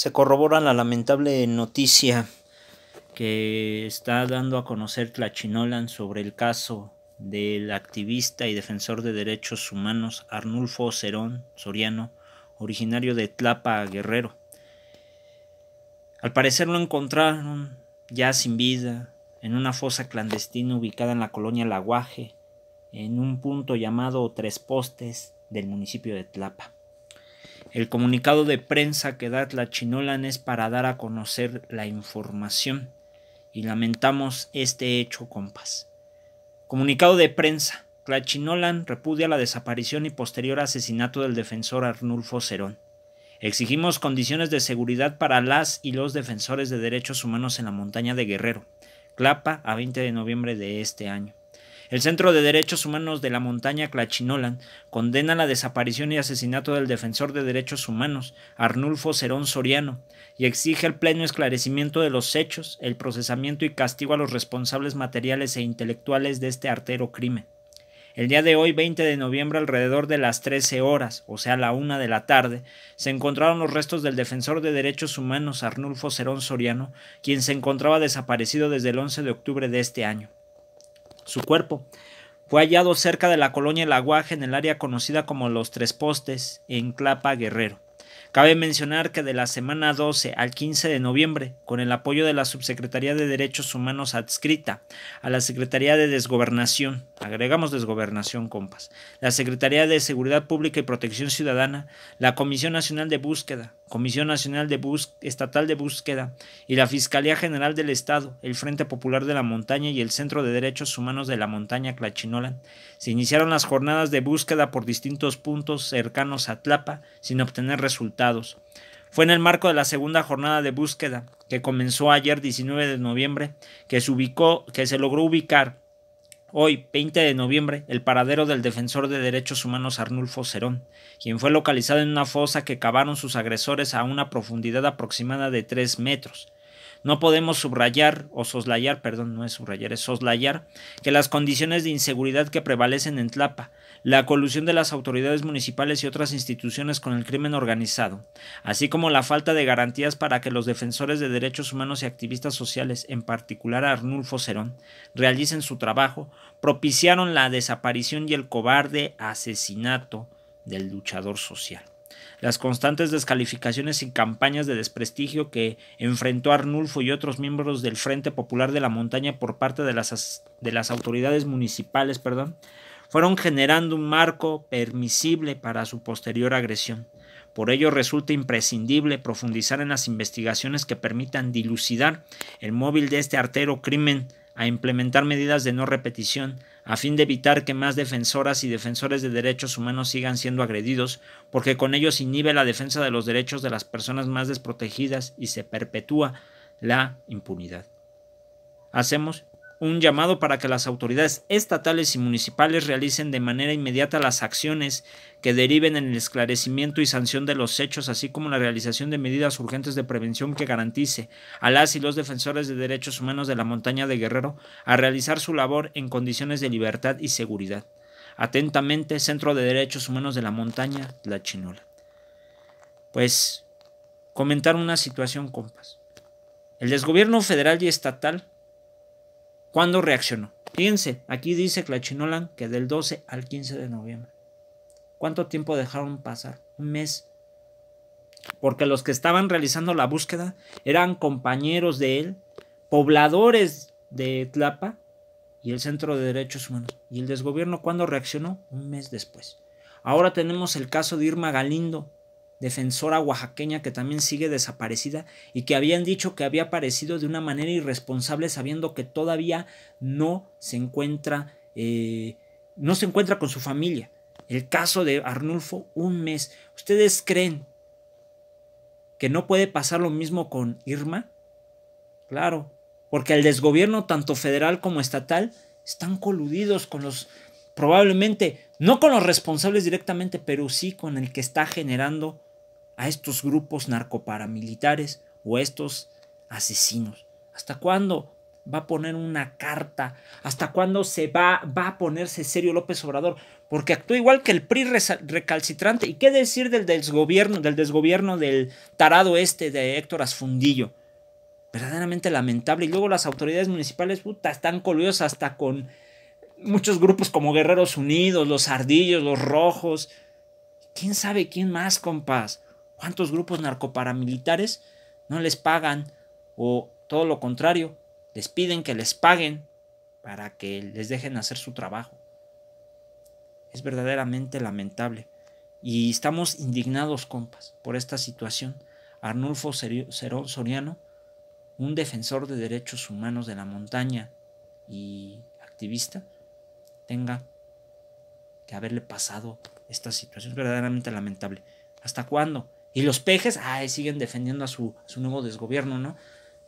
se corrobora la lamentable noticia que está dando a conocer Tlachinolan sobre el caso del activista y defensor de derechos humanos Arnulfo Cerón Soriano, originario de Tlapa Guerrero. Al parecer lo encontraron ya sin vida en una fosa clandestina ubicada en la colonia Laguaje, en un punto llamado Tres Postes del municipio de Tlapa. El comunicado de prensa que da Tlachinolan es para dar a conocer la información y lamentamos este hecho, compas. Comunicado de prensa. Tlachinolan repudia la desaparición y posterior asesinato del defensor Arnulfo Cerón. Exigimos condiciones de seguridad para las y los defensores de derechos humanos en la montaña de Guerrero, Clapa, a 20 de noviembre de este año. El Centro de Derechos Humanos de la Montaña Clachinolan condena la desaparición y asesinato del defensor de derechos humanos, Arnulfo Cerón Soriano, y exige el pleno esclarecimiento de los hechos, el procesamiento y castigo a los responsables materiales e intelectuales de este artero crimen. El día de hoy, 20 de noviembre, alrededor de las 13 horas, o sea, la una de la tarde, se encontraron los restos del defensor de derechos humanos Arnulfo Cerón Soriano, quien se encontraba desaparecido desde el 11 de octubre de este año su cuerpo. Fue hallado cerca de la colonia El Aguaje, en el área conocida como Los Tres Postes, en Clapa Guerrero. Cabe mencionar que de la semana 12 al 15 de noviembre, con el apoyo de la Subsecretaría de Derechos Humanos adscrita a la Secretaría de Desgobernación agregamos desgobernación, compas, la Secretaría de Seguridad Pública y Protección Ciudadana, la Comisión Nacional de Búsqueda, Comisión Nacional de Estatal de Búsqueda y la Fiscalía General del Estado, el Frente Popular de la Montaña y el Centro de Derechos Humanos de la Montaña Clachinola Se iniciaron las jornadas de búsqueda por distintos puntos cercanos a Tlapa sin obtener resultados. Fue en el marco de la segunda jornada de búsqueda, que comenzó ayer 19 de noviembre, que se, ubicó, que se logró ubicar Hoy, 20 de noviembre, el paradero del defensor de derechos humanos Arnulfo Cerón, quien fue localizado en una fosa que cavaron sus agresores a una profundidad aproximada de 3 metros. No podemos subrayar o soslayar, perdón, no es subrayar, es soslayar, que las condiciones de inseguridad que prevalecen en Tlapa, la colusión de las autoridades municipales y otras instituciones con el crimen organizado, así como la falta de garantías para que los defensores de derechos humanos y activistas sociales, en particular Arnulfo Cerón, realicen su trabajo, propiciaron la desaparición y el cobarde asesinato del luchador social las constantes descalificaciones y campañas de desprestigio que enfrentó Arnulfo y otros miembros del Frente Popular de la Montaña por parte de las, de las autoridades municipales, perdón, fueron generando un marco permisible para su posterior agresión. Por ello resulta imprescindible profundizar en las investigaciones que permitan dilucidar el móvil de este artero crimen, a implementar medidas de no repetición, a fin de evitar que más defensoras y defensores de derechos humanos sigan siendo agredidos, porque con ellos inhibe la defensa de los derechos de las personas más desprotegidas y se perpetúa la impunidad. Hacemos un llamado para que las autoridades estatales y municipales realicen de manera inmediata las acciones que deriven en el esclarecimiento y sanción de los hechos, así como la realización de medidas urgentes de prevención que garantice a las y los defensores de derechos humanos de la montaña de Guerrero a realizar su labor en condiciones de libertad y seguridad. Atentamente, Centro de Derechos Humanos de la Montaña, La Chinola. Pues, comentar una situación, compas. El desgobierno federal y estatal ¿Cuándo reaccionó? Fíjense, aquí dice Clachinolan que del 12 al 15 de noviembre. ¿Cuánto tiempo dejaron pasar? Un mes. Porque los que estaban realizando la búsqueda eran compañeros de él, pobladores de Tlapa y el Centro de Derechos Humanos. ¿Y el desgobierno cuándo reaccionó? Un mes después. Ahora tenemos el caso de Irma Galindo, defensora oaxaqueña que también sigue desaparecida y que habían dicho que había aparecido de una manera irresponsable sabiendo que todavía no se encuentra, eh, no se encuentra con su familia. El caso de Arnulfo, un mes. ¿Ustedes creen que no puede pasar lo mismo con Irma? Claro, porque el desgobierno tanto federal como estatal están coludidos con los, probablemente, no con los responsables directamente, pero sí con el que está generando a estos grupos narcoparamilitares o a estos asesinos? ¿Hasta cuándo va a poner una carta? ¿Hasta cuándo se va, va a ponerse serio López Obrador? Porque actúa igual que el PRI recalcitrante. ¿Y qué decir del desgobierno, del desgobierno del tarado este de Héctor Asfundillo? Verdaderamente lamentable. Y luego las autoridades municipales puta, están coludidos hasta con muchos grupos como Guerreros Unidos, los Ardillos, los Rojos. ¿Quién sabe quién más, compás? ¿Cuántos grupos narcoparamilitares no les pagan? O todo lo contrario, les piden que les paguen para que les dejen hacer su trabajo. Es verdaderamente lamentable. Y estamos indignados, compas, por esta situación. Arnulfo Soriano, un defensor de derechos humanos de la montaña y activista, tenga que haberle pasado esta situación. Es verdaderamente lamentable. ¿Hasta cuándo? Y los pejes, ay, siguen defendiendo a su, su nuevo desgobierno, ¿no?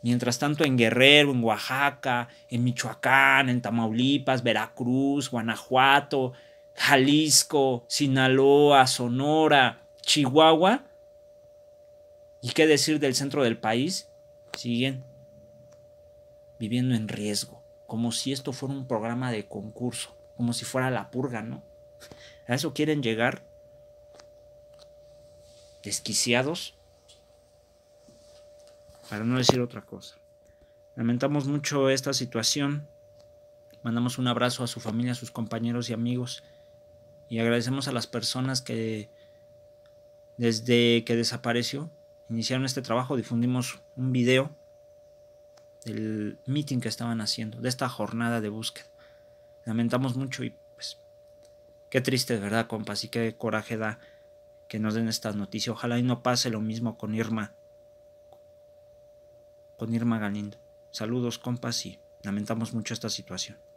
Mientras tanto, en Guerrero, en Oaxaca, en Michoacán, en Tamaulipas, Veracruz, Guanajuato, Jalisco, Sinaloa, Sonora, Chihuahua. ¿Y qué decir del centro del país? Siguen viviendo en riesgo, como si esto fuera un programa de concurso, como si fuera la purga, ¿no? ¿A eso quieren llegar? desquiciados, para no decir otra cosa. Lamentamos mucho esta situación. Mandamos un abrazo a su familia, a sus compañeros y amigos. Y agradecemos a las personas que desde que desapareció iniciaron este trabajo. Difundimos un video del meeting que estaban haciendo, de esta jornada de búsqueda. Lamentamos mucho y pues qué triste, ¿verdad, compas? Y qué coraje da que nos den esta noticia, Ojalá y no pase lo mismo con Irma. Con Irma Galindo. Saludos, compas, y lamentamos mucho esta situación.